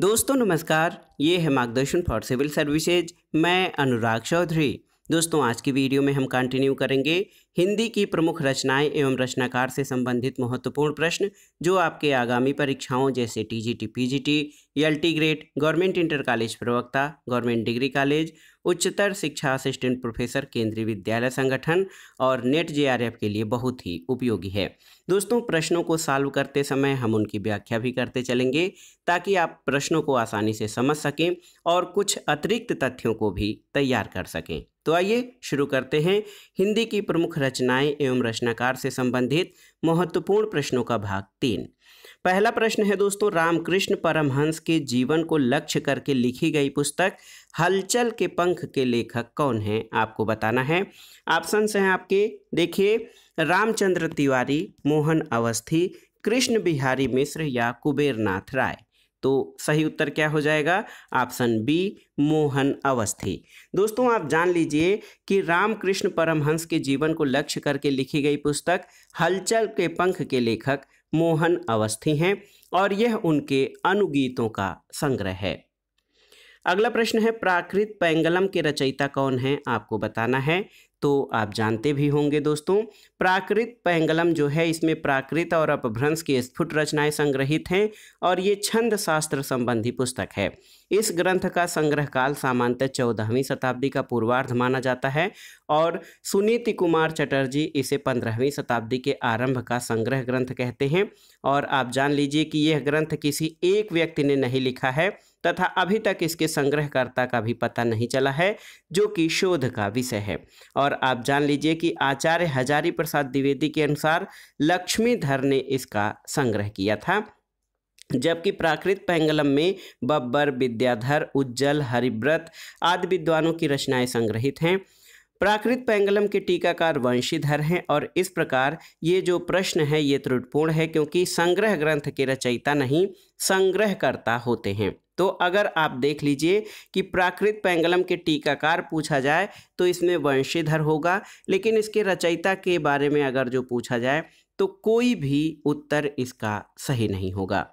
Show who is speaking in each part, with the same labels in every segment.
Speaker 1: दोस्तों नमस्कार ये है मार्गदर्शन फॉर सिविल सर्विसेज मैं अनुराग चौधरी दोस्तों आज की वीडियो में हम कंटिन्यू करेंगे हिंदी की प्रमुख रचनाएं एवं रचनाकार से संबंधित महत्वपूर्ण प्रश्न जो आपके आगामी परीक्षाओं जैसे TGT PGT LT grade government inter college प्रवक्ता गवर्नमेंट डिग्री कॉलेज उच्चतर शिक्षा असिस्टेंट प्रोफेसर केंद्रीय विद्यालय संगठन और नेट जेआरएफ के लिए बहुत ही उपयोगी है दोस्तों प्रश्नों को सॉल्व करते समय हम उनकी व्याख्या भी करते चलेंगे ताकि आप प्रश्नों को आसानी से समझ सकें और कुछ अतिरिक्त तथ्यों को भी तैयार कर सकें तो आइए शुरू करते हैं हिंदी की प्रमुख रचनाएं एवं रचनाकार से संबंधित महत्वपूर्ण प्रश्नों का भाग तीन पहला प्रश्न है दोस्तों रामकृष्ण परमहंस के जीवन को लक्ष्य करके लिखी गई पुस्तक हलचल के पंख के लेखक कौन हैं आपको बताना है ऑप्शंस हैं आपके देखिए रामचंद्र तिवारी मोहन अवस्थी कृष्ण बिहारी मिश्र या कुबेरनाथ राय तो सही उत्तर क्या हो जाएगा ऑप्शन बी मोहन अवस्थी दोस्तों आप जान लीजिए कि रामकृष्ण परमहंस के जीवन को लक्ष्य करके लिखी गई पुस्तक हलचल के पंख के लेखक मोहन अवस्थी हैं और यह उनके अनुगीतों का संग्रह है अगला प्रश्न है प्राकृत पैंगलम के रचयिता कौन है आपको बताना है तो आप जानते भी होंगे दोस्तों प्राकृत पैंगलम जो है इसमें प्राकृत और अपभ्रंश की स्फुट रचनाएं संग्रहित हैं और ये छंद शास्त्र संबंधी पुस्तक है इस ग्रंथ का संग्रह काल सामान्यतः चौदहवीं शताब्दी का पूर्वार्ध माना जाता है और सुनीति कुमार चटर्जी इसे पंद्रहवीं शताब्दी के आरंभ का संग्रह ग्रंथ कहते हैं और आप जान लीजिए कि यह ग्रंथ किसी एक व्यक्ति ने नहीं लिखा है तथा अभी तक इसके संग्रहकर्ता का भी पता नहीं चला है जो कि शोध का विषय है और आप जान लीजिए कि आचार्य हजारी प्रसाद द्विवेदी के अनुसार लक्ष्मीधर ने इसका संग्रह किया था जबकि प्राकृत पैंगलम में बब्बर विद्याधर उज्जल हरिव्रत आदि विद्वानों की रचनाएं संग्रहित हैं प्राकृत पैंगलम के टीकाकार वंशीधर हैं और इस प्रकार ये जो प्रश्न है ये त्रुटिपूर्ण है क्योंकि संग्रह ग्रंथ के रचयिता नहीं संग्रहकर्ता होते हैं तो अगर आप देख लीजिए कि प्राकृत पैंगलम के टीकाकार पूछा जाए तो इसमें वंशीधर होगा लेकिन इसके रचयिता के बारे में अगर जो पूछा जाए तो कोई भी उत्तर इसका सही नहीं होगा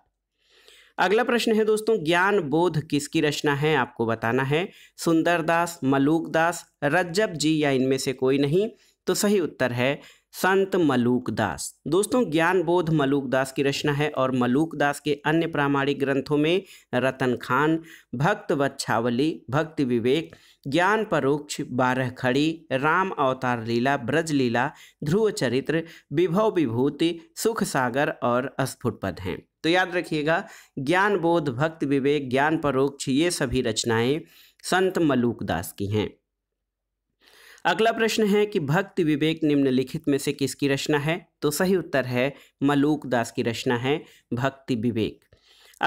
Speaker 1: अगला प्रश्न है दोस्तों ज्ञान बोध किसकी रचना है आपको बताना है सुंदरदास मलूकदास रज्जब जी या इनमें से कोई नहीं तो सही उत्तर है संत मलूकदास दोस्तों ज्ञान बोध मलूकदास की रचना है और मलूकदास के अन्य प्रामाणिक ग्रंथों में रतन खान भक्त वच्छावली भक्ति विवेक ज्ञान परोक्ष बारह खड़ी राम अवतार लीला ब्रज लीला ध्रुव चरित्र विभव विभूति सुख सागर और अस्फुट पद हैं तो याद रखिएगा ज्ञान बोध भक्त विवेक ज्ञान परोक्ष ये सभी रचनाएं संत मलूकदास की हैं अगला प्रश्न है कि भक्ति विवेक निम्नलिखित में से किसकी रचना है तो सही उत्तर है मलूक दास की रचना है भक्ति विवेक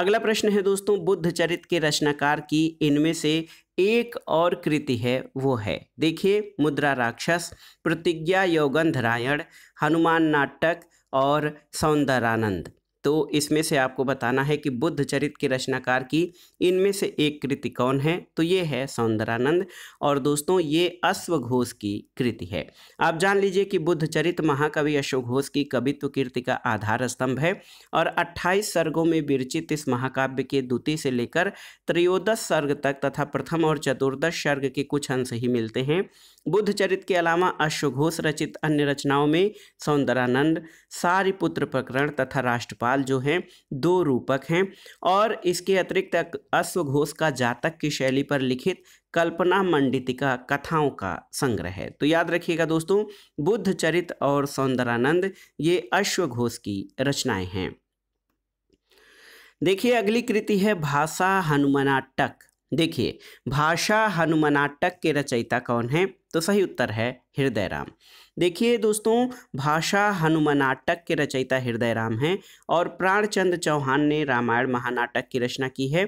Speaker 1: अगला प्रश्न है दोस्तों बुद्ध चरित के रचनाकार की इनमें से एक और कृति है वो है देखिए मुद्रा राक्षस प्रतिज्ञा यौगंधरायण हनुमान नाटक और सौंदरानंद तो इसमें से आपको बताना है कि बुद्ध चरित के रचनाकार की इनमें से एक कृति कौन है तो ये है सौंदरानंद और दोस्तों ये अश्वघोष की कृति है आप जान लीजिए कि बुद्ध चरित महाकवि अशोक घोष की कवित्व कीर्ति का आधार स्तंभ है और 28 सर्गों में विरचित इस महाकाव्य के द्वितीय से लेकर त्रयोदश सर्ग तक तथा प्रथम और चतुर्दश सर्ग के कुछ अंश ही मिलते हैं बुद्ध चरित के अलावा अश्वघोष रचित अन्य रचनाओं में सौंदरानंद सारिपुत्र प्रकरण तथा राष्ट्रपाल काल जो हैं दो रूपक हैं और इसके अतिरिक्त अश्वघोष का जातक की शैली पर लिखित कल्पना मंडितिका कथाओं का संग्रह है तो याद रखिएगा दोस्तों बुद्ध चरित और सौंदरानंद ये अश्वघोष की रचनाएं हैं देखिए अगली कृति है भाषा हनुमनाटक देखिए भाषा हनुमनाटक के रचयिता कौन है तो सही उत्तर है हृदयराम राम देखिए दोस्तों भाषा हनुमानाटक के रचयिता हृदय राम हैं और प्राणचंद चौहान ने रामायण महानाटक की रचना की है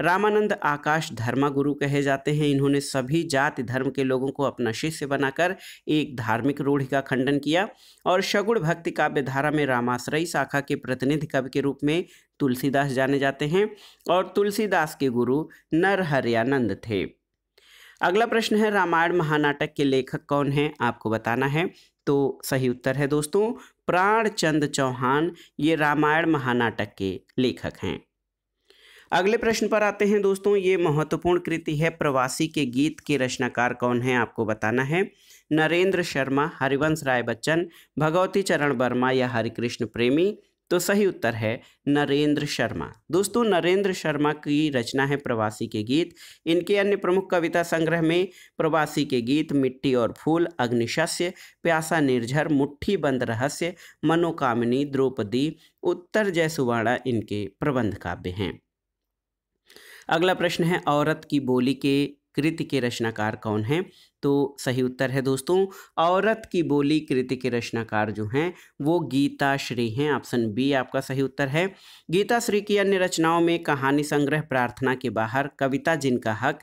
Speaker 1: रामानंद आकाश धर्मगुरु कहे जाते हैं इन्होंने सभी जाति धर्म के लोगों को अपना शिष्य बनाकर एक धार्मिक रूढ़ का खंडन किया और शगुण भक्ति काव्य धारा में रामाश्रयी शाखा के प्रतिनिधि कवि के रूप में तुलसीदास जाने जाते हैं और तुलसीदास के गुरु नरहरियानंद थे अगला प्रश्न है रामायण महानाटक के लेखक कौन हैं आपको बताना है तो सही उत्तर है दोस्तों प्राणचंद चौहान ये रामायण महानाटक के लेखक हैं अगले प्रश्न पर आते हैं दोस्तों ये महत्वपूर्ण कृति है प्रवासी के गीत के रचनाकार कौन हैं आपको बताना है नरेंद्र शर्मा हरिवंश राय बच्चन भगवती चरण वर्मा या हरिकृष्ण प्रेमी तो सही उत्तर है नरेंद्र शर्मा दोस्तों नरेंद्र शर्मा की रचना है प्रवासी के गीत इनके अन्य प्रमुख कविता संग्रह में प्रवासी के गीत मिट्टी और फूल अग्निशस्य प्यासा निर्झर मुट्ठी बंद रहस्य मनोकामनी द्रौपदी उत्तर जयसुवाड़ा इनके प्रबंध काव्य हैं अगला प्रश्न है औरत की बोली के कृति के रचनाकार कौन हैं तो सही उत्तर है दोस्तों औरत की बोली कृति के रचनाकार जो हैं वो गीता श्री हैं ऑप्शन बी आपका सही उत्तर है गीता श्री की अन्य रचनाओं में कहानी संग्रह प्रार्थना के बाहर कविता जिनका हक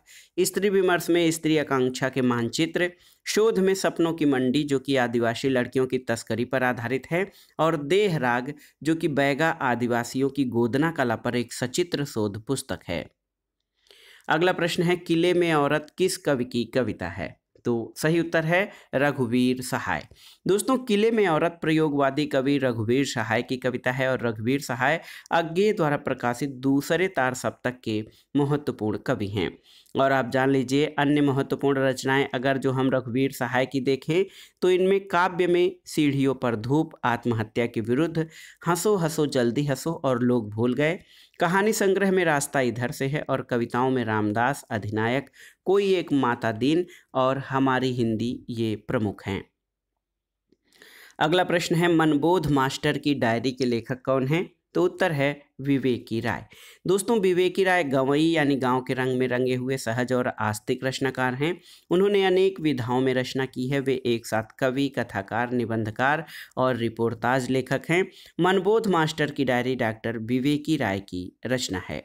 Speaker 1: स्त्री विमर्श में स्त्री आकांक्षा के मानचित्र शोध में सपनों की मंडी जो कि आदिवासी लड़कियों की तस्करी पर आधारित है और देहराग जो कि बैगा आदिवासियों की गोदना कला पर एक सचित्र शोध पुस्तक है अगला प्रश्न है किले में औरत किस कवि की कविता है तो सही उत्तर है रघुवीर सहाय दोस्तों किले में औरत प्रयोगवादी कवि रघुवीर सहाय की कविता है और रघुवीर सहाय अज्ञे द्वारा प्रकाशित दूसरे तार सप्तक के महत्वपूर्ण कवि हैं और आप जान लीजिए अन्य महत्वपूर्ण रचनाएं अगर जो हम रघुवीर सहाय की देखें तो इनमें काव्य में सीढ़ियों पर धूप आत्महत्या के विरुद्ध हंसो हंसो जल्दी हंसो और लोग भूल गए कहानी संग्रह में रास्ता इधर से है और कविताओं में रामदास अधिनायक कोई एक माता दीन और हमारी हिंदी ये प्रमुख हैं अगला प्रश्न है मनबोध मास्टर की डायरी के लेखक कौन हैं तो उत्तर है विवेकी राय दोस्तों विवेकी राय गवई यानी गांव के रंग में रंगे हुए सहज और आस्तिक रचनाकार हैं उन्होंने अनेक विधाओं में रचना की है वे एक साथ कवि कथाकार निबंधकार और रिपोर्टाज लेखक हैं मनबोध मास्टर की डायरी डॉक्टर विवेकी राय की रचना है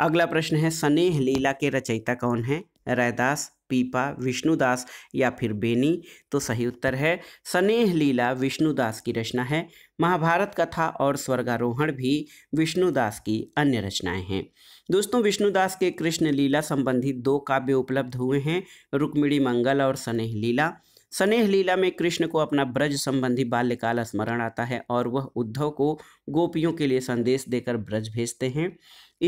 Speaker 1: अगला प्रश्न है स्नेह लीला के रचयिता कौन है रैदास पीपा विष्णुदास या फिर बेनी तो सही उत्तर है स्नेह लीला विष्णुदास की रचना है महाभारत कथा और स्वर्गारोहण भी विष्णुदास की अन्य रचनाएं हैं दोस्तों विष्णुदास के कृष्ण लीला संबंधी दो काव्य उपलब्ध हुए हैं रुक्मिणी मंगल और स्नेह लीला स्नेह लीला में कृष्ण को अपना ब्रज संबंधी बाल्यकाल स्मरण आता है और वह उद्धव को गोपियों के लिए संदेश देकर ब्रज भेजते हैं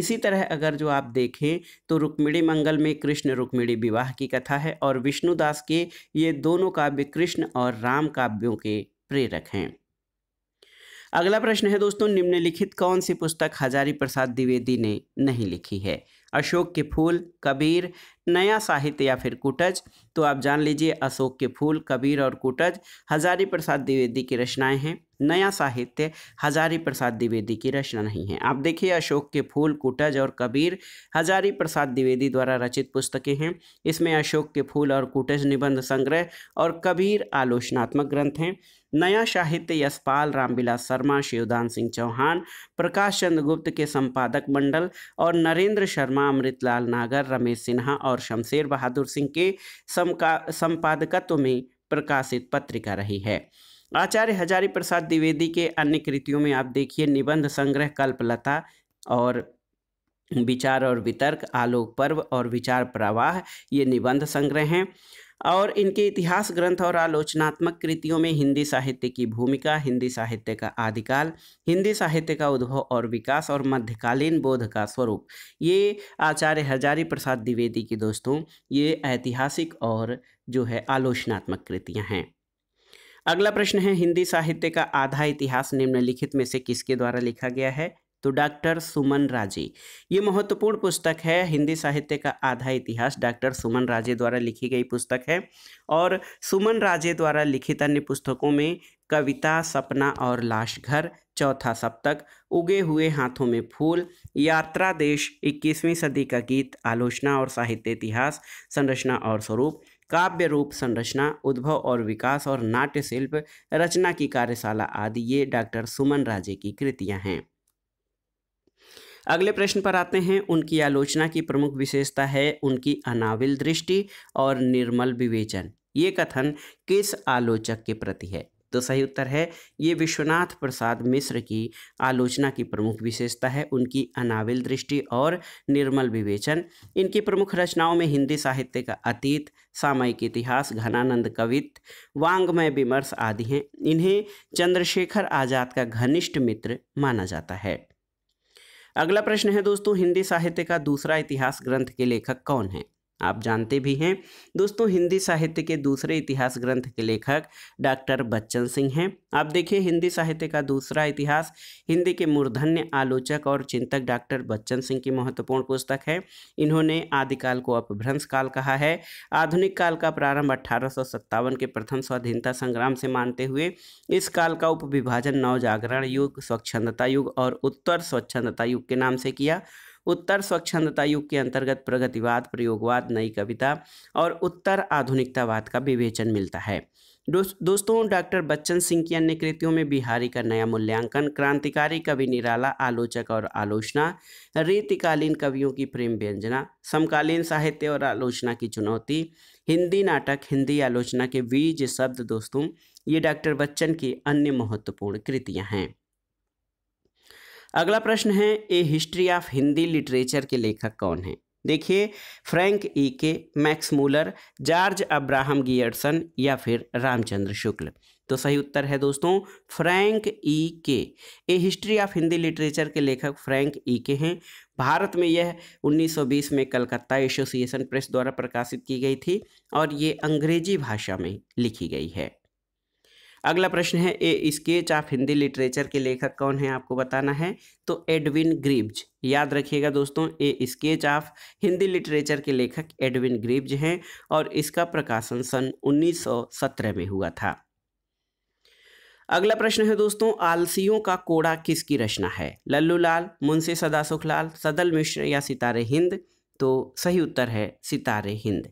Speaker 1: इसी तरह अगर जो आप देखें तो रुक्मिणी मंगल में कृष्ण रुक्मिणी विवाह की कथा है और विष्णुदास के ये दोनों काव्य कृष्ण और राम काव्यों के प्रेरक हैं अगला प्रश्न है दोस्तों निम्नलिखित कौन सी पुस्तक हजारी प्रसाद द्विवेदी ने नहीं लिखी है अशोक के फूल कबीर नया साहित्य या फिर कुटज तो आप जान लीजिए अशोक के फूल कबीर और कुटज हजारी प्रसाद द्विवेदी की रचनाएं हैं नया साहित्य हजारी प्रसाद द्विवेदी की रचना नहीं है आप देखिए अशोक के फूल कुटज और कबीर हजारी प्रसाद द्विवेदी द्वारा रचित पुस्तकें हैं इसमें अशोक के फूल और कुटज निबंध संग्रह और कबीर आलोचनात्मक ग्रंथ हैं नया साहित्य यशपाल रामविलास शर्मा शिवदान सिंह चौहान प्रकाश चंद्र गुप्त के संपादक मंडल और नरेंद्र शर्मा अमृतलाल नागर रमेश सिन्हा और और शमशेर बहादुर सिंह के संपादकत्व में प्रकाशित पत्रिका रही है आचार्य हजारी प्रसाद द्विवेदी के अन्य कृतियों में आप देखिए निबंध संग्रह कल्पलता और विचार और वितर्क आलोक पर्व और विचार प्रवाह ये निबंध संग्रह हैं और इनके इतिहास ग्रंथ और आलोचनात्मक कृतियों में हिंदी साहित्य की भूमिका हिंदी साहित्य का आदिकाल हिंदी साहित्य का उद्भव और विकास और मध्यकालीन बोध का स्वरूप ये आचार्य हजारी प्रसाद द्विवेदी की दोस्तों ये ऐतिहासिक और जो है आलोचनात्मक कृतियाँ हैं अगला प्रश्न है हिंदी साहित्य का आधा इतिहास निम्नलिखित में से किसके द्वारा लिखा गया है तो डॉक्टर सुमन राजे ये महत्वपूर्ण पुस्तक है हिंदी साहित्य का आधा इतिहास डॉक्टर सुमन राजे द्वारा लिखी गई पुस्तक है और सुमन राजे द्वारा लिखित अन्य पुस्तकों में कविता सपना और लाश घर चौथा सप्तक उगे हुए हाथों में फूल यात्रा देश 21वीं सदी का गीत आलोचना और साहित्य इतिहास संरचना और स्वरूप काव्य रूप संरचना उद्भव और विकास और नाट्य शिल्प रचना की कार्यशाला आदि ये डॉक्टर सुमन राजे की कृतियां हैं अगले प्रश्न पर आते हैं उनकी आलोचना की प्रमुख विशेषता है उनकी अनाविल दृष्टि और निर्मल विवेचन ये कथन किस आलोचक के प्रति है तो सही उत्तर है ये विश्वनाथ प्रसाद मिश्र की आलोचना की प्रमुख विशेषता है उनकी अनाविल दृष्टि और निर्मल विवेचन इनकी प्रमुख रचनाओं में हिंदी साहित्य का अतीत सामयिक इतिहास घनानंद कवित वांग्मय विमर्श आदि हैं इन्हें चंद्रशेखर आज़ाद का घनिष्ठ मित्र माना जाता है अगला प्रश्न है दोस्तों हिंदी साहित्य का दूसरा इतिहास ग्रंथ के लेखक कौन है आप जानते भी हैं दोस्तों हिंदी साहित्य के दूसरे इतिहास ग्रंथ के लेखक डॉक्टर बच्चन सिंह हैं आप देखिए हिंदी साहित्य का दूसरा इतिहास हिंदी के मूर्धन्य आलोचक और चिंतक डॉक्टर बच्चन सिंह की महत्वपूर्ण पुस्तक है इन्होंने आदिकाल को अपभ्रंश काल कहा है आधुनिक काल का प्रारंभ अठारह के प्रथम स्वाधीनता संग्राम से मानते हुए इस काल का उपविभाजन नवजागरण युग स्वच्छंदता युग और उत्तर स्वच्छंदता युग के नाम से किया उत्तर स्वच्छंदता युग के अंतर्गत प्रगतिवाद प्रयोगवाद नई कविता और उत्तर आधुनिकतावाद का विवेचन मिलता है दोस्तों डॉक्टर बच्चन सिंह की अन्य कृतियों में बिहारी का नया मूल्यांकन क्रांतिकारी कवि निराला आलोचक और आलोचना रीतिकालीन कवियों की प्रेम व्यंजना समकालीन साहित्य और आलोचना की चुनौती हिंदी नाटक हिंदी आलोचना के बीज शब्द दोस्तों ये डॉक्टर बच्चन की अन्य महत्वपूर्ण कृतियाँ हैं अगला प्रश्न है A history of Hindi literature के लेखक कौन हैं देखिए Frank E Keay Max Muller George Abraham Grierson या फिर रामचंद्र शुक्ल तो सही उत्तर है दोस्तों Frank E Keay A history of Hindi literature के लेखक फ्रैंक ई के हैं भारत में यह 1920 में कलकत्ता एसोसिएशन प्रेस द्वारा प्रकाशित की गई थी और ये अंग्रेजी भाषा में लिखी गई है अगला प्रश्न है A sketch of Hindi literature के लेखक कौन है आपको बताना है तो एडविन ग्रीब्ज याद रखिएगा दोस्तों A sketch of Hindi literature के लेखक एडविन ग्रीब्ज हैं और इसका प्रकाशन सन 1917 में हुआ था अगला प्रश्न है दोस्तों आलसियों का कोड़ा किसकी रचना है लल्लू लाल मुंशी सदासुख लाल सदल मिश्र या सितारे हिंद तो सही उत्तर है सितारे हिंद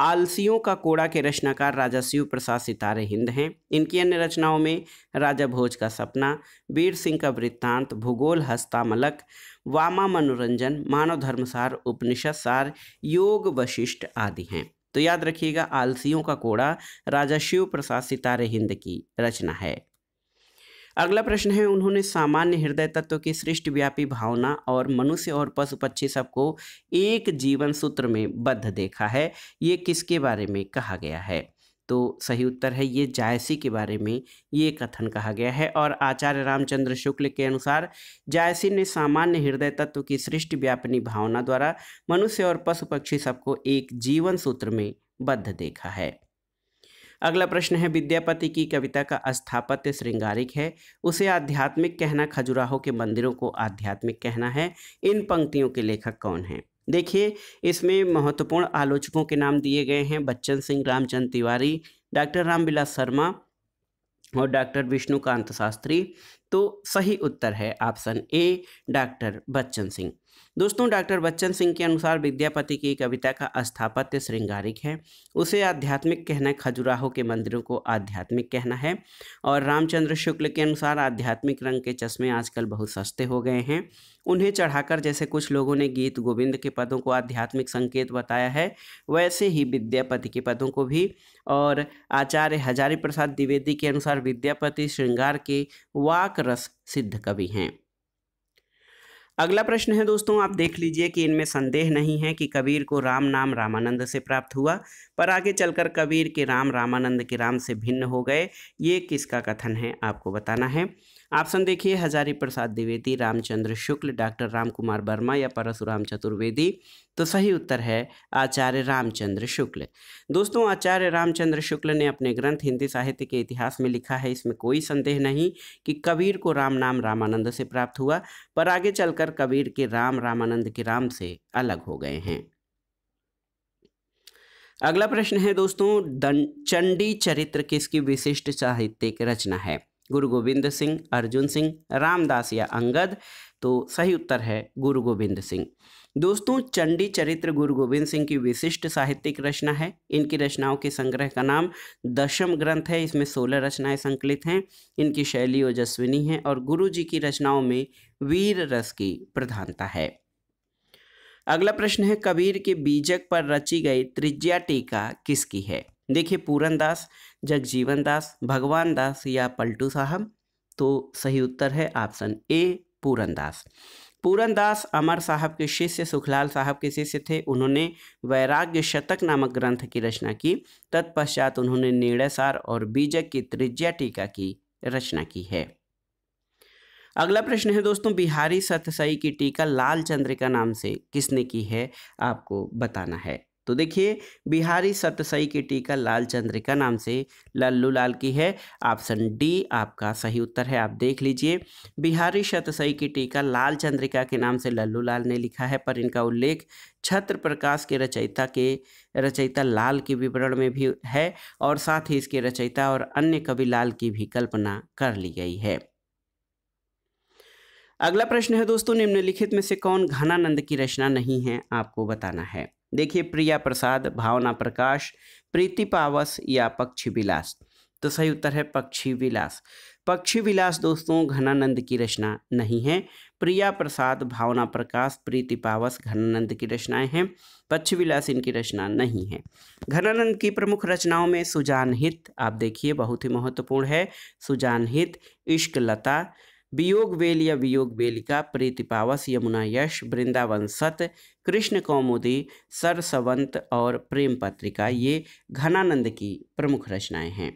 Speaker 1: आलसियों का कोड़ा के रचनाकार राजा शिव प्रसाद सितारे हिंद हैं इनकी अन्य रचनाओं में राजा भोज का सपना वीर सिंह का वृत्तांत भूगोल हस्तामलक वामा मनोरंजन मानव धर्मसार उपनिषद सार योग वशिष्ठ आदि हैं तो याद रखिएगा आलसियों का कोड़ा राजा शिव प्रसाद सितारे हिंद की रचना है अगला प्रश्न है उन्होंने सामान्य हृदय तत्व की सृष्टि व्यापी भावना और मनुष्य और पशु पक्षी सबको एक जीवन सूत्र में बद्ध देखा है ये किसके बारे में कहा गया है तो सही उत्तर है ये जायसी के बारे में ये कथन कहा गया है और आचार्य रामचंद्र शुक्ल के अनुसार जायसी ने सामान्य हृदय तत्व की सृष्टि व्यापनी भावना द्वारा मनुष्य और पशु पक्षी सबको एक जीवन सूत्र में बद्ध देखा है अगला प्रश्न है विद्यापति की कविता का स्थापत्य श्रृंगारिक है उसे आध्यात्मिक कहना खजुराहो के मंदिरों को आध्यात्मिक कहना है इन पंक्तियों के लेखक कौन हैं देखिए इसमें महत्वपूर्ण आलोचकों के नाम दिए गए हैं बच्चन सिंह रामचंद तिवारी डॉक्टर रामविलास शर्मा और डॉक्टर विष्णुकांत शास्त्री तो सही उत्तर है option A doctor Bachchan Singh दोस्तों डॉक्टर बच्चन सिंह के अनुसार विद्यापति की कविता का स्थापत्य श्रृंगारिक है उसे आध्यात्मिक कहना खजुराहो के मंदिरों को आध्यात्मिक कहना है और रामचंद्र शुक्ल के अनुसार आध्यात्मिक रंग के चश्मे आजकल बहुत सस्ते हो गए हैं उन्हें चढ़ाकर जैसे कुछ लोगों ने गीत गोविंद के पदों को आध्यात्मिक संकेत बताया है वैसे ही विद्यापति के पदों को भी और आचार्य हजारी प्रसाद द्विवेदी के अनुसार विद्यापति श्रृंगार के वाक रस सिद्ध कवि हैं अगला प्रश्न है दोस्तों आप देख लीजिए कि इनमें संदेह नहीं है कि कबीर को राम नाम रामानंद से प्राप्त हुआ पर आगे चलकर कबीर के राम रामानंद के राम से भिन्न हो गए ये किसका कथन है आपको बताना है ऑप्शन देखिए हजारी प्रसाद द्विवेदी रामचंद्र शुक्ल डॉक्टर राम कुमार वर्मा या परशुराम चतुर्वेदी तो सही उत्तर है आचार्य रामचंद्र शुक्ल दोस्तों आचार्य रामचंद्र शुक्ल ने अपने ग्रंथ हिंदी साहित्य के इतिहास में लिखा है इसमें कोई संदेह नहीं कि कबीर को राम नाम रामानंद से प्राप्त हुआ पर आगे चलकर कबीर के राम रामानंद के राम से अलग हो गए हैं अगला प्रश्न है दोस्तों चंडी चरित्र किसकी विशिष्ट साहित्यिक रचना है गुरु गोविंद सिंह अर्जुन सिंह रामदास या अंगद तो सही उत्तर है गुरु गोविंद सिंह दोस्तों चंडी चरित्र गुरु गोविंद सिंह की विशिष्ट साहित्यिक रचना है इनकी रचनाओं के संग्रह का नाम दशम ग्रंथ है इसमें सोलह रचनाएं संकलित हैं इनकी शैली ओजस्विनी है और गुरु जी की रचनाओं में वीर रस की प्रधानता है अगला प्रश्न है कबीर के बीजक पर रची गई त्रिज्या टीका किसकी है देखिए पूरन दास जगजीवन दास भगवान दास या पलटू साहब तो सही उत्तर है ऑप्शन ए पूरन दास पूरन दास अमर साहब के शिष्य सुखलाल साहब के शिष्य थे उन्होंने वैराग्य शतक नामक ग्रंथ की रचना की तत्पश्चात उन्होंने निर्णयसार और बीजक की त्रिज्या टीका की रचना की है अगला प्रश्न है दोस्तों बिहारी सतसई की टीका लाल चंद्र का नाम से किसने की है आपको बताना है तो देखिए बिहारी सत्यसई की टीका लाल चंद्रिका नाम से लल्लू लाल की है ऑप्शन डी आपका सही उत्तर है आप देख लीजिए बिहारी सत्यसई की टीका लाल चंद्रिका के नाम से लल्लू लाल ने लिखा है पर इनका उल्लेख छत्र प्रकाश के रचयिता के रचयिता लाल के विवरण में भी है और साथ ही इसके रचयिता और अन्य कवि लाल की भी कल्पना कर ली गई है अगला प्रश्न है दोस्तों निम्नलिखित में से कौन घनानंद की रचना नहीं है आपको बताना है देखिए प्रिया प्रसाद भावना प्रकाश प्रीति पावस या पक्षी विलास तो सही उत्तर है पक्षी विलास पक्षी विलास दोस्तों घनानंद की रचना नहीं है प्रिया प्रसाद भावना प्रकाश प्रीति पावस घनानंद की रचनाएं हैं पक्षी विलास इनकी रचना नहीं है घनानंद की प्रमुख रचनाओं में सुजान हित आप देखिए बहुत ही महत्वपूर्ण है सुजान हित इश्क लता वियोग बेल या वियोग बेलिका प्रीति पावस यमुना यश वृंदावन सत कृष्ण कौमुदी सरसवंत और प्रेम पत्रिका ये घनानंद की प्रमुख रचनाएं हैं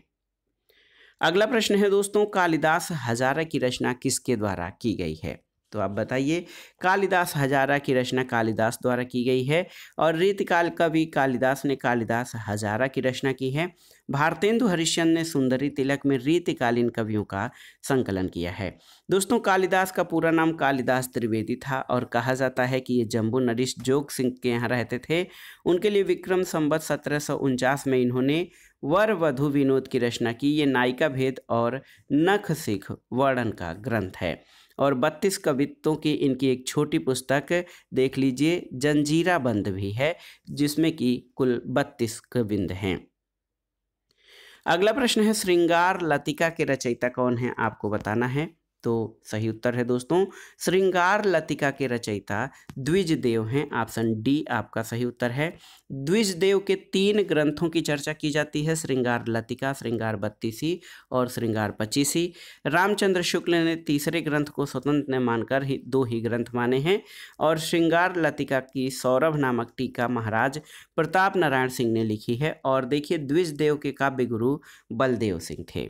Speaker 1: अगला प्रश्न है दोस्तों कालिदास हजारा की रचना किसके द्वारा की गई है तो आप बताइए कालिदास हजारा की रचना कालिदास द्वारा की गई है और रीतकाल कवि कालिदास ने कालिदास हजारा की रचना की है भारतेंदु हरिश्चंद ने सुंदरी तिलक में रीतकालीन कवियों का संकलन किया है दोस्तों कालिदास का पूरा नाम कालिदास त्रिवेदी था और कहा जाता है कि ये जम्बू नरेश जोग सिंह के यहाँ रहते थे उनके लिए विक्रम संबत सत्रह में इन्होंने वर वधु विनोद की रचना की ये नायिका भेद और नख सिख वर्णन का ग्रंथ है और बत्तीस कवित्तों की इनकी एक छोटी पुस्तक देख लीजिए जंजीरा बंद भी है जिसमें कि कुल बत्तीस कविंद हैं अगला प्रश्न है श्रृंगार लतिका के रचयिता कौन है आपको बताना है तो सही उत्तर है दोस्तों श्रृंगार लतिका के रचयिता द्विजदेव हैं ऑप्शन डी आपका सही उत्तर है द्विजदेव के तीन ग्रंथों की चर्चा की जाती है श्रृंगार लतिका श्रृंगार बत्तीसी और श्रृंगार पच्चीसी रामचंद्र शुक्ल ने तीसरे ग्रंथ को स्वतंत्र ने मानकर ही दो ही ग्रंथ माने हैं और श्रृंगार लतिका की सौरभ नामक टीका महाराज प्रताप नारायण सिंह ने लिखी है और देखिए द्विजदेव के काव्य गुरु बलदेव सिंह थे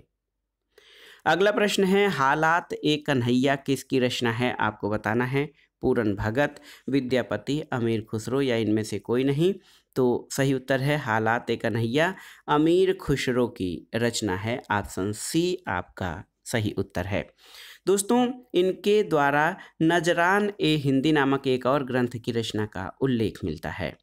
Speaker 1: अगला प्रश्न है हालात ए कन्हैया किसकी रचना है आपको बताना है पूरन भगत विद्यापति अमीर खुसरो या इनमें से कोई नहीं तो सही उत्तर है हालात ए कन्हैया अमीर खुसरो की रचना है ऑप्शन सी आपका सही उत्तर है दोस्तों इनके द्वारा नजरान ए हिंदी नामक एक और ग्रंथ की रचना का उल्लेख मिलता है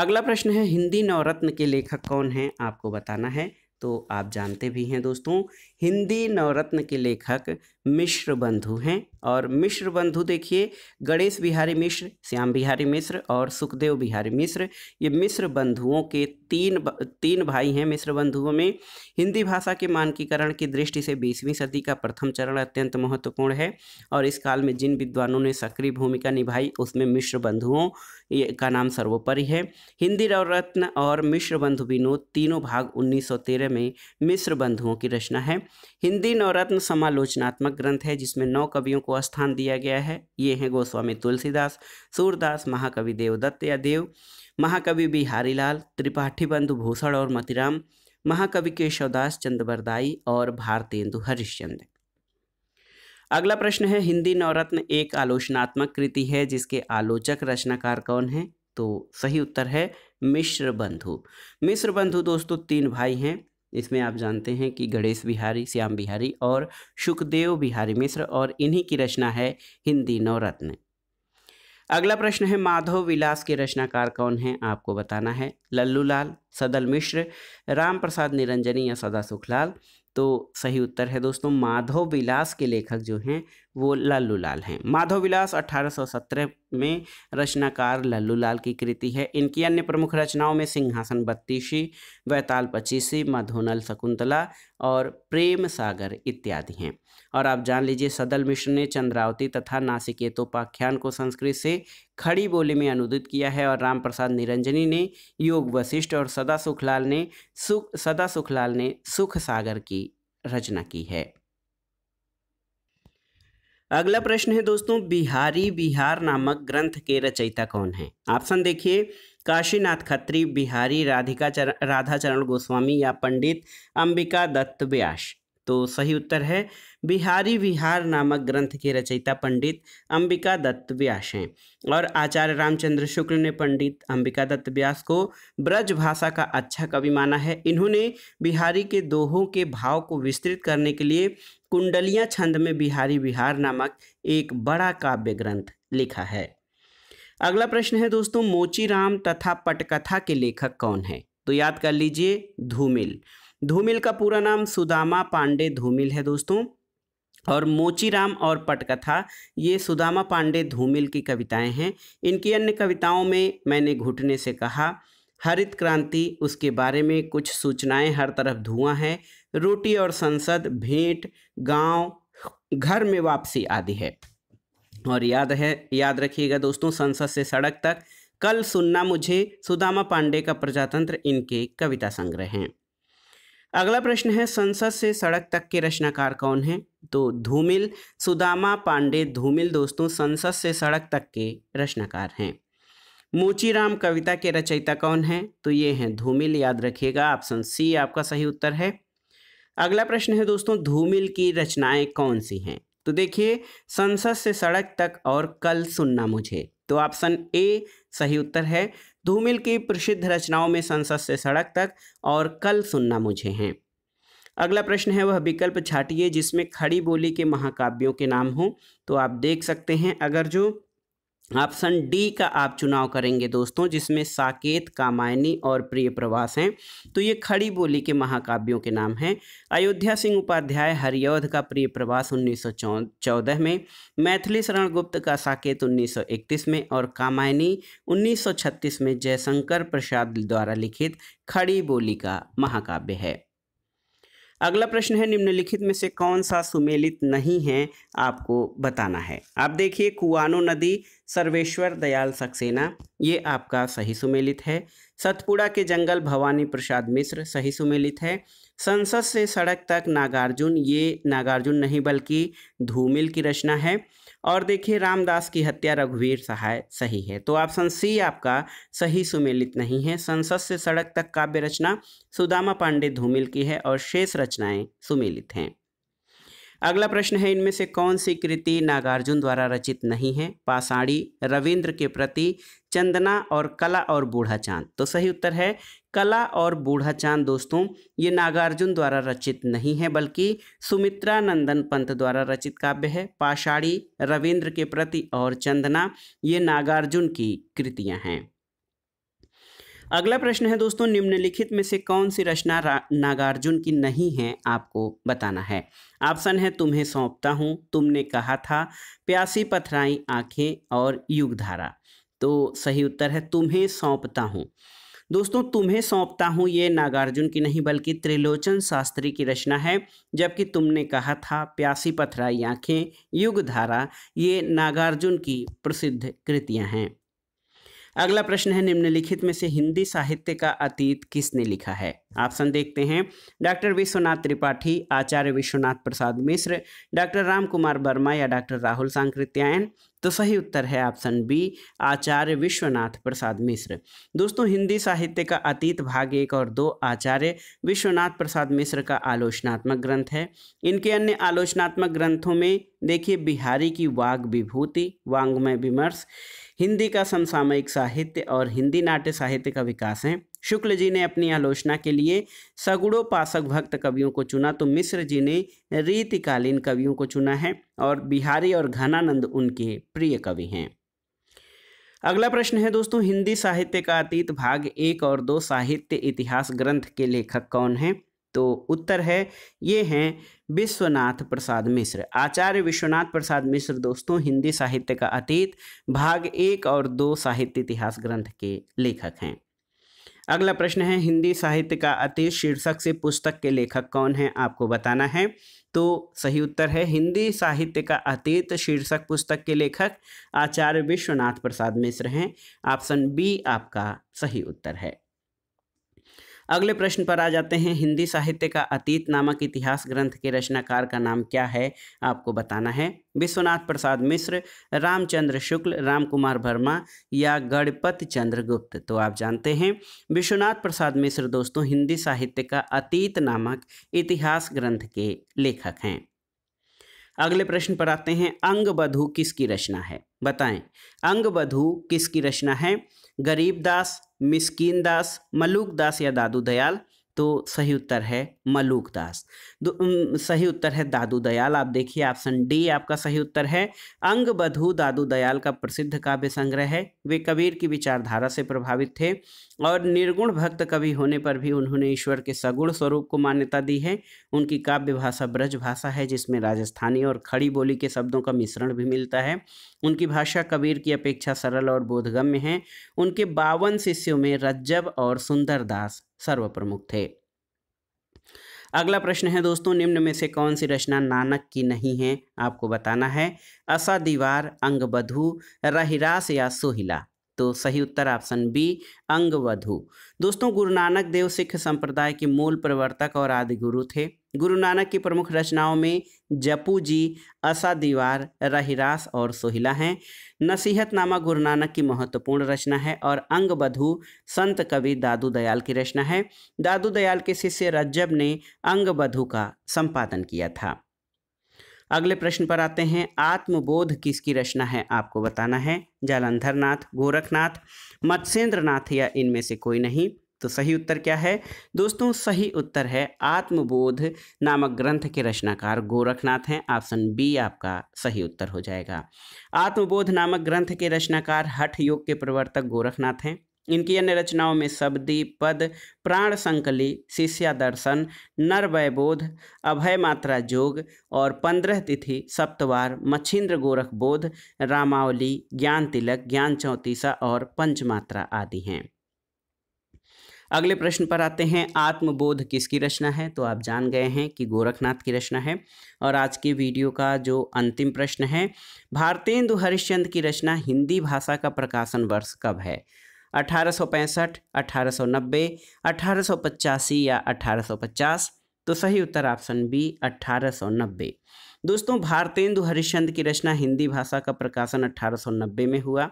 Speaker 1: अगला प्रश्न है हिंदी नवरत्न के लेखक कौन हैं आपको बताना है तो आप जानते भी हैं दोस्तों हिंदी नवरत्न के लेखक मिश्र बंधु हैं और मिश्र बंधु देखिए गणेश बिहारी मिश्र श्याम बिहारी मिश्र और सुखदेव बिहारी मिश्र ये मिश्र बंधुओं के तीन तीन भाई हैं मिश्र बंधुओं में हिंदी भाषा के मानकीकरण की दृष्टि से बीसवीं सदी का प्रथम चरण अत्यंत महत्वपूर्ण है और इस काल में जिन विद्वानों ने सक्रिय भूमिका निभाई उसमें मिश्र बंधुओं का नाम सर्वोपरि है हिंदी नवरत्न और मिश्र बंधु विनोद तीनों भाग उन्नीस में मिश्र बंधुओं की रचना है हिंदी नवरत्न समालोचनात्मक ग्रंथ है जिसमें नौ कवियों को स्थान दिया गया है ये हैं गोस्वामी तुलसीदास सूरदास महाकवि देवदत्त या देव महाकवि बिहारी लाल त्रिपाठी बंधु भूषण और मतिराम महाकवि केशवदास चंद्रबरदाई और भारतेंदु हरिश्चंद्र अगला प्रश्न है हिंदी नवरत्न एक आलोचनात्मक कृति है जिसके आलोचक रचनाकार कौन है तो सही उत्तर है मिश्र बंधु मिश्र बंधु दोस्तों तीन भाई हैं इसमें आप जानते हैं कि गणेश बिहारी श्याम बिहारी और सुखदेव बिहारी मिश्र और इन्हीं की रचना है हिंदी नवरत्न अगला प्रश्न है माधव विलास के रचनाकार कौन हैं आपको बताना है लल्लू लाल सदल मिश्र राम प्रसाद निरंजनी या सदा सुखलाल तो सही उत्तर है दोस्तों माधव विलास के लेखक जो हैं वो लल्लू लाल हैं माधव विलास 1817 में रचनाकार लल्लू लाल की कृति है इनकी अन्य प्रमुख रचनाओं में सिंहासन बत्तीसी वैताल पच्चीसी मधुनल शकुंतला और प्रेम सागर इत्यादि हैं और आप जान लीजिए सदल मिश्र ने चंद्रावती तथा नासिकेतोपाख्यान को संस्कृत से खड़ी बोली में अनुदित किया है और राम प्रसाद निरंजनी ने योग वशिष्ठ और सदा सुखलाल ने सुख सदा सुखलाल ने सुख सागर की रचना की है अगला प्रश्न है दोस्तों बिहारी बिहार नामक ग्रंथ के रचयिता कौन है ऑप्शन देखिए काशीनाथ खत्री बिहारी राधिका चर, राधा चरण गोस्वामी या पंडित अंबिका दत्त व्यास तो सही उत्तर है बिहारी विहार नामक ग्रंथ के रचयिता पंडित अंबिका दत्त व्यास हैं और आचार्य रामचंद्र शुक्ल ने पंडित अंबिका दत्त व्यास को ब्रज भाषा का अच्छा कवि माना है इन्होंने बिहारी के दोहों के भाव को विस्तृत करने के लिए कुंडलिया छंद में बिहारी विहार नामक एक बड़ा काव्य ग्रंथ लिखा है अगला प्रश्न है दोस्तों राम तथा पटकथा के लेखक कौन है तो याद कर लीजिए धूमिल धूमिल का पूरा नाम सुदामा पांडे धूमिल है दोस्तों और मोचीराम और पटकथा ये सुदामा पांडे धूमिल की कविताएं हैं इनकी अन्य कविताओं में मैंने घुटने से कहा हरित क्रांति उसके बारे में कुछ सूचनाएं हर तरफ धुआं है रोटी और संसद भेंट गांव घर में वापसी आदि है और याद है याद रखिएगा दोस्तों संसद से सड़क तक कल सुनना मुझे सुदामा पांडे का प्रजातंत्र इनके कविता संग्रह हैं अगला प्रश्न है संसद से सड़क तक के रचनाकार कौन हैं तो धूमिल सुदामा पांडे धूमिल दोस्तों संसद से सड़क तक के रचनाकार हैं मोचीराम कविता के रचयिता कौन हैं तो ये हैं धूमिल याद रखिएगा ऑप्शन सी आपका सही उत्तर है अगला प्रश्न है दोस्तों धूमिल की रचनाएं कौन सी हैं तो देखिए संसद से सड़क तक और कल सुनना मुझे तो ऑप्शन ए सही उत्तर है धूमिल की प्रसिद्ध रचनाओं में संसद से सड़क तक और कल सुनना मुझे हैं अगला प्रश्न है वह विकल्प छाटिए जिसमें खड़ी बोली के महाकाव्यों के नाम हों तो आप देख सकते हैं अगर जो ऑप्शन डी का आप चुनाव करेंगे दोस्तों जिसमें साकेत कामायनी और प्रिय प्रवास हैं तो ये खड़ी बोली के महाकाव्यों के नाम हैं अयोध्या सिंह उपाध्याय हरियोध का प्रिय प्रवास उन्नीस चौदह में मैथिली शरण गुप्त का साकेत 1931 में और कामायनी 1936 में जयशंकर प्रसाद द्वारा लिखित खड़ी बोली का महाकाव्य है अगला प्रश्न है निम्नलिखित में से कौन सा सुमेलित नहीं है आपको बताना है आप देखिए कुआनो नदी सर्वेश्वर दयाल सक्सेना ये आपका सही सुमेलित है सतपुड़ा के जंगल भवानी प्रसाद मिश्र सही सुमेलित है संसद से सड़क तक नागार्जुन ये नागार्जुन नहीं बल्कि धूमिल की रचना है और देखिए रामदास की हत्या रघुवीर सहाय सही है तो ऑप्शन सी आपका सही सुमेलित नहीं है संसद से सड़क तक काव्य रचना सुदामा पांडे धूमिल की है और शेष रचनाएं सुमेलित हैं अगला प्रश्न है इनमें से कौन सी कृति नागार्जुन द्वारा रचित नहीं है पाषाणी रविंद्र के प्रति चंदना और कला और बूढ़ा चांद तो सही उत्तर है कला और बूढ़ा चांद दोस्तों ये नागार्जुन द्वारा रचित नहीं है बल्कि सुमित्रा नंदन पंत द्वारा रचित काव्य है पाषाणी रविंद्र के प्रति और चंदना ये नागार्जुन की कृतियाँ हैं अगला प्रश्न है दोस्तों निम्नलिखित में से कौन सी रचना नागार्जुन की नहीं है आपको बताना है ऑप्शन है तुम्हें सौंपता हूँ तुमने कहा था प्यासी पथराई आँखें और युगधारा तो सही उत्तर है तुम्हें सौंपता हूँ दोस्तों तुम्हें सौंपता हूँ ये नागार्जुन की नहीं बल्कि त्रिलोचन शास्त्री की रचना है जबकि तुमने कहा था प्यासी पथराई आँखें युगधारा ये नागार्जुन की प्रसिद्ध कृतियाँ हैं अगला प्रश्न है निम्नलिखित में से हिंदी साहित्य का अतीत किसने लिखा है ऑप्शन देखते हैं डॉक्टर विश्वनाथ त्रिपाठी आचार्य विश्वनाथ प्रसाद मिश्र डॉक्टर राम कुमार वर्मा या डॉक्टर राहुल सांकृत्यायन तो सही उत्तर है ऑप्शन बी आचार्य विश्वनाथ प्रसाद मिश्र दोस्तों हिंदी साहित्य का अतीत भाग एक और दो आचार्य विश्वनाथ प्रसाद मिश्र का आलोचनात्मक ग्रंथ है इनके अन्य आलोचनात्मक ग्रंथों में देखिए बिहारी की वाग विभूति वांग्मय विमर्श हिंदी का समसामयिक साहित्य और हिंदी नाट्य साहित्य का विकास है शुक्ल जी ने अपनी आलोचना के लिए पासक भक्त कवियों को चुना तो मिश्र जी ने रीतिकालीन कवियों को चुना है और बिहारी और घनानंद उनके प्रिय कवि हैं अगला प्रश्न है दोस्तों हिंदी साहित्य का अतीत भाग एक और दो साहित्य इतिहास ग्रंथ के लेखक कौन हैं तो उत्तर है ये हैं विश्वनाथ प्रसाद मिश्र आचार्य विश्वनाथ प्रसाद मिश्र दोस्तों हिंदी साहित्य का अतीत भाग एक और दो साहित्य इतिहास ग्रंथ के लेखक हैं अगला प्रश्न है हिंदी साहित्य का अतीत शीर्षक से पुस्तक के लेखक कौन हैं आपको बताना है तो सही उत्तर है हिंदी साहित्य का अतीत शीर्षक पुस्तक के लेखक आचार्य विश्वनाथ प्रसाद मिश्र हैं ऑप्शन बी आपका सही उत्तर है अगले प्रश्न पर आ जाते हैं हिंदी साहित्य का अतीत नामक इतिहास ग्रंथ के रचनाकार का नाम क्या है आपको बताना है विश्वनाथ प्रसाद मिश्र रामचंद्र शुक्ल कुमार वर्मा या गणपत चंद्र गुप्त तो आप जानते हैं विश्वनाथ प्रसाद मिश्र दोस्तों हिंदी साहित्य का अतीत नामक इतिहास ग्रंथ के लेखक हैं अगले प्रश्न पर आते हैं अंगबधु किसकी रचना है बताएं अंगबधु किसकी रचना है गरीबदास मिसकीन दास मलूक दास या दादू दयाल तो सही उत्तर है मलूक दास सही उत्तर है दादू दयाल आप देखिए ऑप्शन डी आपका सही उत्तर है अंग बधू दादू दयाल का प्रसिद्ध काव्य संग्रह है वे कबीर की विचारधारा से प्रभावित थे और निर्गुण भक्त कवि होने पर भी उन्होंने ईश्वर के सगुण स्वरूप को मान्यता दी है उनकी काव्य भाषा ब्रज भाषा है जिसमें राजस्थानी और खड़ी बोली के शब्दों का मिश्रण भी मिलता है उनकी भाषा कबीर की अपेक्षा सरल और बोधगम्य है उनके बावन शिष्यों में रज्जब और सुंदरदास सर्वप्रमुख थे अगला प्रश्न है दोस्तों निम्न में से कौन सी रचना नानक की नहीं है आपको बताना है असा दीवार अंगबधु रहिरास या सोहिला तो सही उत्तर ऑप्शन बी अंगवधु दोस्तों गुरु नानक देव सिख संप्रदाय के मूल प्रवर्तक और आदि गुरु थे गुरु नानक की प्रमुख रचनाओं में जपू जी असा दीवार रहिरास और सोहिला हैं नसीहत नामा गुरु नानक की महत्वपूर्ण रचना है और अंगबधु संत कवि दादू दयाल की रचना है दादू दयाल के शिष्य रज्जब ने अंगबधु का संपादन किया था अगले प्रश्न पर आते हैं आत्मबोध किसकी रचना है आपको बताना है जालंधर नाथ गोरखनाथ मत्स्येंद्र नाथ या इनमें से कोई नहीं तो सही उत्तर क्या है दोस्तों सही उत्तर है आत्मबोध नामक ग्रंथ के रचनाकार गोरखनाथ हैं ऑप्शन बी आपका सही उत्तर हो जाएगा आत्मबोध नामक ग्रंथ के रचनाकार हठ योग के प्रवर्तक गोरखनाथ हैं इनकी अन्य रचनाओं में शब्दी पद प्राण संकली शिष्या दर्शन नरवयबोध अभय मात्रा जोग और पंद्रह तिथि सप्तवार मच्छिंद्र गोरख बोध रामावली ज्ञान तिलक ज्ञान चौंतीसा और पंचमात्रा आदि हैं अगले प्रश्न पर आते हैं आत्मबोध किसकी रचना है तो आप जान गए हैं कि गोरखनाथ की रचना है और आज की वीडियो का जो अंतिम प्रश्न है भारतेंदु हरिश्चंद की रचना हिंदी भाषा का प्रकाशन वर्ष कब है अठारह सौ पैंसठ अठारह सौ नब्बे अठारह सौ पचासी या अठारह सौ पचास तो सही उत्तर ऑप्शन बी अठारह सौ नब्बे दोस्तों भारतेंदु हरिश्चंद की रचना हिंदी भाषा का प्रकाशन 1890 में हुआ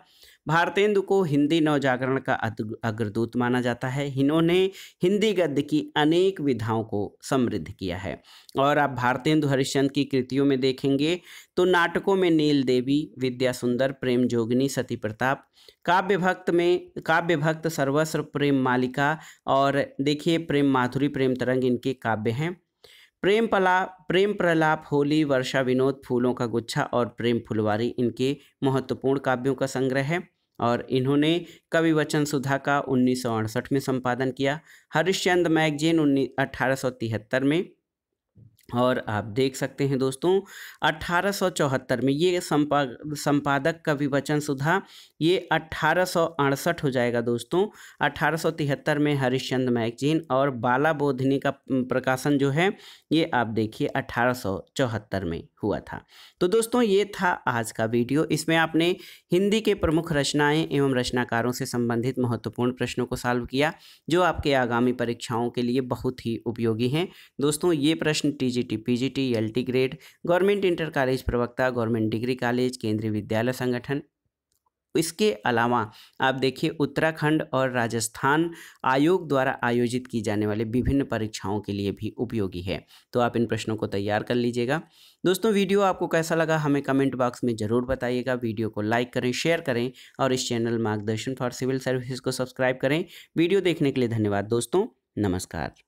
Speaker 1: भारतेंदु को हिंदी नवजागरण का अग्रदूत माना जाता है इन्होंने हिंदी गद्य की अनेक विधाओं को समृद्ध किया है और आप भारतेंदु हरिश्चंद की कृतियों में देखेंगे तो नाटकों में नील देवी विद्या सुंदर प्रेम जोगिनी सती प्रताप काव्य भक्त में काव्य भक्त सर्वस्व प्रेम मालिका और देखिए प्रेम माधुरी प्रेम तरंग इनके काव्य हैं प्रेम पला प्रेम प्रलाप होली वर्षा विनोद फूलों का गुच्छा और प्रेम फुलवारी इनके महत्वपूर्ण काव्यों का संग्रह है और इन्होंने कवि वचन सुधा का उन्नीस में संपादन किया हरिश्चंद मैगजीन उन्नीस में और आप देख सकते हैं दोस्तों 1874 में ये संपा संपादक का विवचन सुधा ये अट्ठारह हो जाएगा दोस्तों 1873 में हरिश्चंद्र मैगजीन और बाला बोधनी का प्रकाशन जो है ये आप देखिए 1874 में हुआ था तो दोस्तों ये था आज का वीडियो इसमें आपने हिंदी के प्रमुख रचनाएं एवं रचनाकारों से संबंधित महत्वपूर्ण प्रश्नों को सॉल्व किया जो आपके आगामी परीक्षाओं के लिए बहुत ही उपयोगी हैं दोस्तों ये प्रश्न टीजे TGT PGT LT grade government inter college प्रवक्ता government degree college Kendriya Vidyalaya संगठन इसके अलावा आप देखिए उत्तराखंड और राजस्थान आयोग द्वारा आयोजित की जाने वाले विभिन्न परीक्षाओं के लिए भी उपयोगी है तो आप इन प्रश्नों को तैयार कर लीजिएगा दोस्तों वीडियो आपको कैसा लगा हमें कमेंट बॉक्स में ज़रूर बताइएगा वीडियो को लाइक करें शेयर करें और इस channel Margdarshan for civil services को सब्सक्राइब करें वीडियो देखने के लिए धन्यवाद दोस्तों नमस्कार